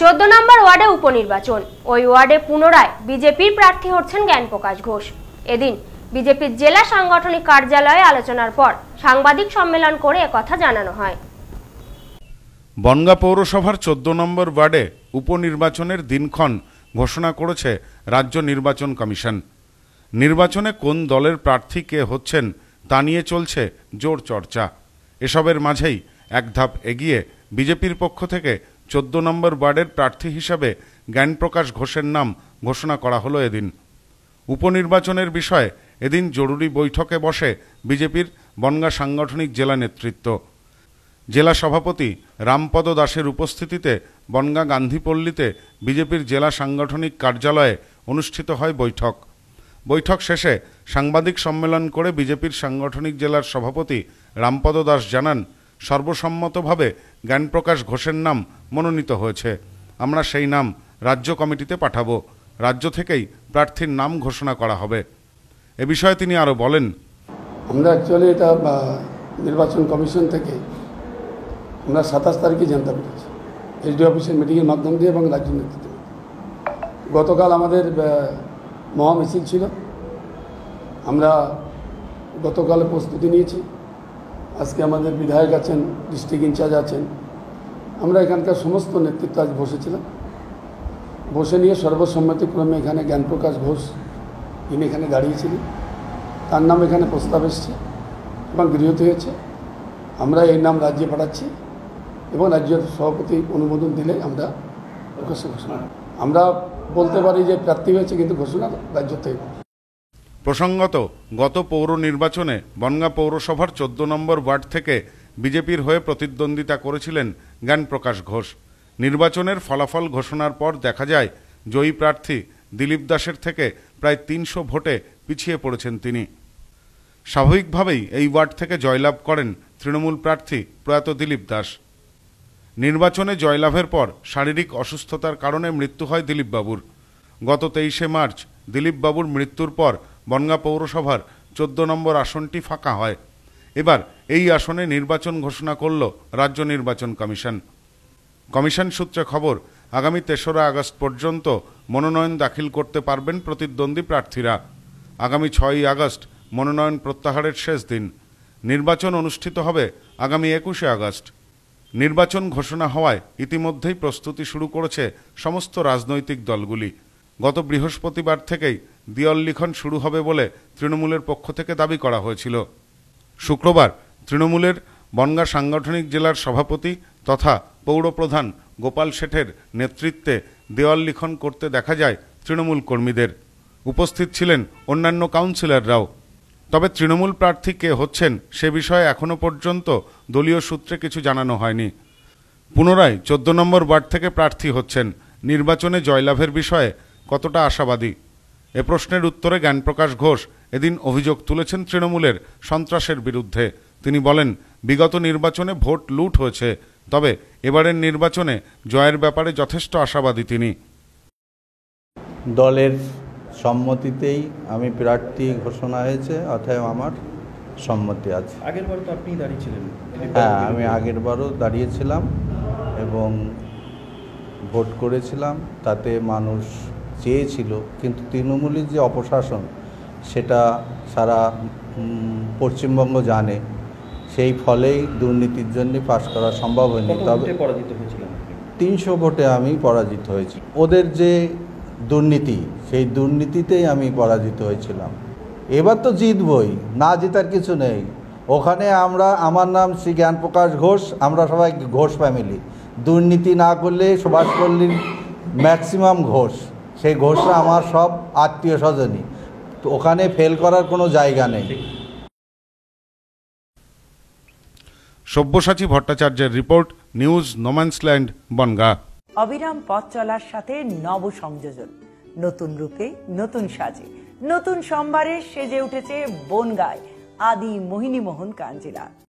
চোদ্দ নম্বর ওয়ার্ডে উপনির্বাচন ওই ওয়ার্ডে পুনরায় বিজেপির প্রার্থী হচ্ছেন জ্ঞান প্রকাশ ঘোষ এদিন বিজেপির জেলা সাংগঠনিক কার্যালয়ে আলোচনার পর সাংবাদিক সম্মেলন করে একথা জানানো হয় বনগা পৌরসভার চোদ্দ নম্বর ওয়ার্ডে উপনির্বাচনের দিনক্ষণ ঘোষণা করেছে রাজ্য নির্বাচন কমিশন নির্বাচনে কোন দলের প্রার্থী কে হচ্ছেন তা নিয়ে চলছে জোর চর্চা এসবের মাঝেই এক ধাপ এগিয়ে বিজেপির পক্ষ থেকে চোদ্দ নম্বর ওয়ার্ডের প্রার্থী হিসাবে জ্ঞানপ্রকাশ ঘোষের নাম ঘোষণা করা হলো এদিন উপনির্বাচনের বিষয়ে এদিন জরুরি বৈঠকে বসে বিজেপির বনগা সাংগঠনিক জেলা নেতৃত্ব জেলা সভাপতি রামপদ দাসের উপস্থিতিতে বনগা গান্ধীপল্লীতে বিজেপির জেলা সাংগঠনিক কার্যালয়ে অনুষ্ঠিত হয় বৈঠক বৈঠক শেষে সাংবাদিক সম্মেলন করে বিজেপির সাংগঠনিক জেলার সভাপতি রামপদ দাস জানান সর্বসম্মতভাবে জ্ঞানপ্রকাশ ঘোষের নাম মনোনীত হয়েছে আমরা সেই নাম রাজ্য কমিটিতে পাঠাব রাজ্য থেকেই প্রার্থীর নাম ঘোষণা করা হবে এ বিষয়ে তিনি আরও বলেন আমরা অ্যাকচুয়ালি এটা নির্বাচন কমিশন থেকে আমরা সাতাশ তারিখে জানতে পেরেছি এসডি অফিসের মিটিংয়ের মাধ্যম দিয়ে এবং রাজ্য নেতৃত্ব গতকাল আমাদের মহামিছিল ছিল আমরা গতকাল প্রস্তুতি নিয়েছি আজকে আমাদের বিধায়ক আছেন ডিস্ট্রিক্ট ইনচার্জ আছেন আমরা এখানকার সমস্ত নেতৃত্ব আজ বসেছিলাম বসে নিয়ে সর্বসম্মতিক্রমে এখানে জ্ঞানপ্রকাশ ঘোষ যিনি এখানে দাঁড়িয়েছিলেন তার নাম এখানে প্রস্তাব এসছে এবং গৃহীত হয়েছে আমরা এই নাম রাজ্যে পাঠাচ্ছি এবং রাজ্যের সভাপতি অনুমোদন দিলে আমরা ঘোষণা আমরা বলতে পারি যে প্রার্থী হয়েছে কিন্তু ঘোষণা রাজ্য থেকে প্রসঙ্গত গত পৌর নির্বাচনে বনগা পৌরসভার চোদ্দ নম্বর ওয়ার্ড থেকে বিজেপির হয়ে প্রতিদ্বন্দ্বিতা করেছিলেন জ্ঞানপ্রকাশ ঘোষ নির্বাচনের ফলাফল ঘোষণার পর দেখা যায় জয়ী প্রার্থী দিলীপ দাসের থেকে প্রায় তিনশো ভোটে পিছিয়ে পড়েছেন তিনি স্বাভাবিকভাবেই এই ওয়ার্ড থেকে জয়লাভ করেন তৃণমূল প্রার্থী প্রয়াত দিলীপ দাস নির্বাচনে জয়লাভের পর শারীরিক অসুস্থতার কারণে মৃত্যু হয় দিলীপবাবুর গত তেইশে মার্চ দিলীপবাবুর মৃত্যুর পর বনগাঁ পৌরসভার চোদ্দ নম্বর আসনটি ফাঁকা হয় এবার এই আসনে নির্বাচন ঘোষণা করল রাজ্য নির্বাচন কমিশন কমিশন সূত্রে খবর আগামী তেসরা আগস্ট পর্যন্ত মনোনয়ন দাখিল করতে পারবেন প্রতিদ্বন্দ্বী প্রার্থীরা আগামী ছয়ই আগস্ট মনোনয়ন প্রত্যাহারের শেষ দিন নির্বাচন অনুষ্ঠিত হবে আগামী একুশে আগস্ট নির্বাচন ঘোষণা হওয়ায় ইতিমধ্যেই প্রস্তুতি শুরু করেছে সমস্ত রাজনৈতিক দলগুলি গত বৃহস্পতিবার থেকেই দেয়াল লিখন শুরু হবে বলে তৃণমূলের পক্ষ থেকে দাবি করা হয়েছিল শুক্রবার তৃণমূলের বনগা সাংগঠনিক জেলার সভাপতি তথা পৌরপ্রধান গোপাল শেঠের নেতৃত্বে দেওয়াল লিখন করতে দেখা যায় তৃণমূল কর্মীদের উপস্থিত ছিলেন অন্যান্য কাউন্সিলররাও তবে তৃণমূল প্রার্থী কে হচ্ছেন সে বিষয়ে এখনও পর্যন্ত দলীয় সূত্রে কিছু জানানো হয়নি পুনরায় চোদ্দ নম্বর ওয়ার্ড থেকে প্রার্থী হচ্ছেন নির্বাচনে জয়লাভের বিষয়ে কতটা আশাবাদী এ প্রশ্নের উত্তরে জ্ঞানপ্রকাশ ঘোষ এদিন অভিযোগ তুলেছেন তৃণমূলের সন্ত্রাসের বিরুদ্ধে তিনি বলেন বিগত নির্বাচনে ভোট লুট হয়েছে তবে এবারের নির্বাচনে জয়ের ব্যাপারে যথেষ্ট আশাবাদী তিনি দলের সম্মতিতেই আমি প্রার্থী ঘোষণা হয়েছে অতএব আমার সম্মতি আছে আগের বার তো আপনি দাঁড়িয়েছিলেন হ্যাঁ আমি আগের বারও দাঁড়িয়েছিলাম এবং ভোট করেছিলাম তাতে মানুষ চেয়েছিল কিন্তু তৃণমূলের যে অপশাসন সেটা সারা পশ্চিমবঙ্গ জানে সেই ফলেই দুর্নীতির জন্য পাশ করা সম্ভব হয়নি তবে তিনশো ভোটে আমি পরাজিত হয়েছি ওদের যে দুর্নীতি সেই দুর্নীতিতেই আমি পরাজিত হয়েছিলাম এবার তো জিতবই না জেতার কিছু নেই ওখানে আমরা আমার নাম শ্রী জ্ঞান প্রকাশ ঘোষ আমরা সবাই ঘোষ ফ্যামিলি দুর্নীতি না করলে সুভাষ পল্লীর ম্যাক্সিমাম ঘোষ সেই ঘোষরা আমার সব আত্মীয় স্বজনই তো ওখানে ফেল করার কোনো জায়গা নেই সব্যসাচী ভট্টাচার্যের রিপোর্ট নিউজ নোম্যান্সল্যান্ড বনগা অবিরাম পথ চলার সাথে নব সংযোজন নতুন রূপে নতুন সাজে নতুন সোমবারে সেজে উঠেছে বনগায় আদি মোহিনী মোহন কাঞ্জিলা